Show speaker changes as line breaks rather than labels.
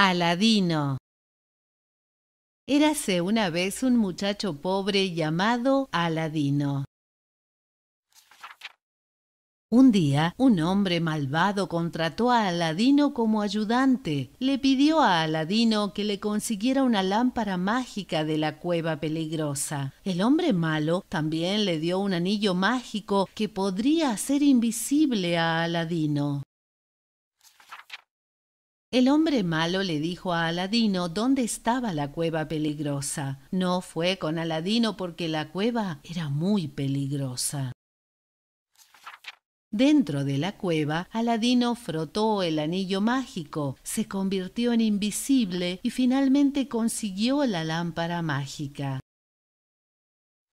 Aladino. Érase una vez un muchacho pobre llamado Aladino.
Un día, un hombre malvado contrató a Aladino como ayudante. Le pidió a Aladino que le consiguiera una lámpara mágica de la cueva peligrosa. El hombre malo también le dio un anillo mágico que podría hacer invisible a Aladino. El hombre malo le dijo a Aladino dónde estaba la cueva peligrosa. No fue con Aladino porque la cueva era muy peligrosa. Dentro de la cueva, Aladino frotó el anillo
mágico, se convirtió en invisible y finalmente consiguió la lámpara mágica.